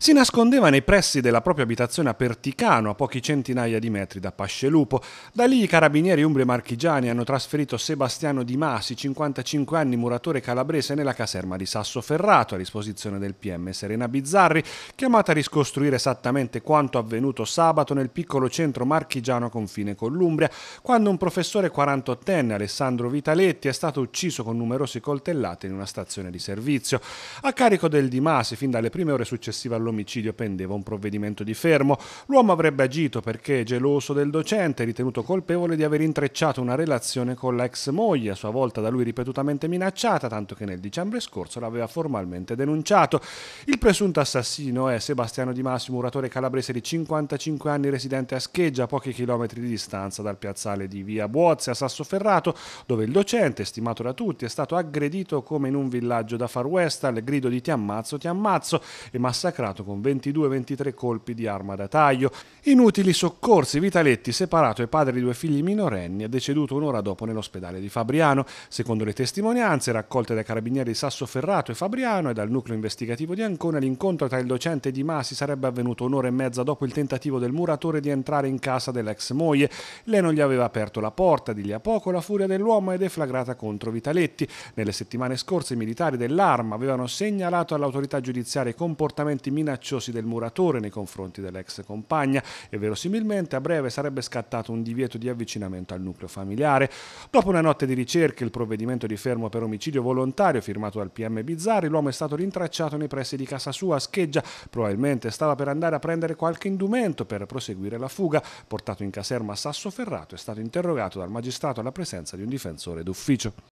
Si nascondeva nei pressi della propria abitazione a Perticano, a pochi centinaia di metri da Pascelupo. Da lì i carabinieri umbri marchigiani hanno trasferito Sebastiano Di Masi, 55 anni, muratore calabrese, nella caserma di Sassoferrato, a disposizione del PM Serena Bizzarri, chiamata a riscostruire esattamente quanto avvenuto sabato nel piccolo centro marchigiano a confine con l'Umbria, quando un professore 48enne, Alessandro Vitaletti, è stato ucciso con numerose coltellate in una stazione di servizio. A carico del Di Masi, fin dalle prime ore successive all'omicidio, l'omicidio pendeva un provvedimento di fermo. L'uomo avrebbe agito perché geloso del docente, ritenuto colpevole di aver intrecciato una relazione con la ex moglie, a sua volta da lui ripetutamente minacciata, tanto che nel dicembre scorso l'aveva formalmente denunciato. Il presunto assassino è Sebastiano Di Massimo, muratore calabrese di 55 anni residente a Scheggia, a pochi chilometri di distanza dal piazzale di via Buozzi a Sassoferrato, dove il docente, stimato da tutti, è stato aggredito come in un villaggio da far west al grido di ti ammazzo, ti ammazzo e massacrato fermato con 22-23 colpi di arma da taglio. Inutili soccorsi, Vitaletti, separato e padre di due figli minorenni, è deceduto un'ora dopo nell'ospedale di Fabriano. Secondo le testimonianze raccolte dai carabinieri di Sassoferrato e Fabriano e dal nucleo investigativo di Ancona, l'incontro tra il docente e di Masi sarebbe avvenuto un'ora e mezza dopo il tentativo del muratore di entrare in casa dell'ex moglie. Lei non gli aveva aperto la porta, di lì a poco la furia dell'uomo è deflagrata contro Vitaletti. Nelle settimane scorse i militari dell'arma avevano segnalato all'autorità giudiziaria i comportamenti minorenni minacciosi del muratore nei confronti dell'ex compagna e verosimilmente a breve sarebbe scattato un divieto di avvicinamento al nucleo familiare. Dopo una notte di ricerche, il provvedimento di fermo per omicidio volontario firmato dal PM Bizzarri, l'uomo è stato rintracciato nei pressi di casa sua a Scheggia, probabilmente stava per andare a prendere qualche indumento per proseguire la fuga, portato in caserma a Sassoferrato è stato interrogato dal magistrato alla presenza di un difensore d'ufficio.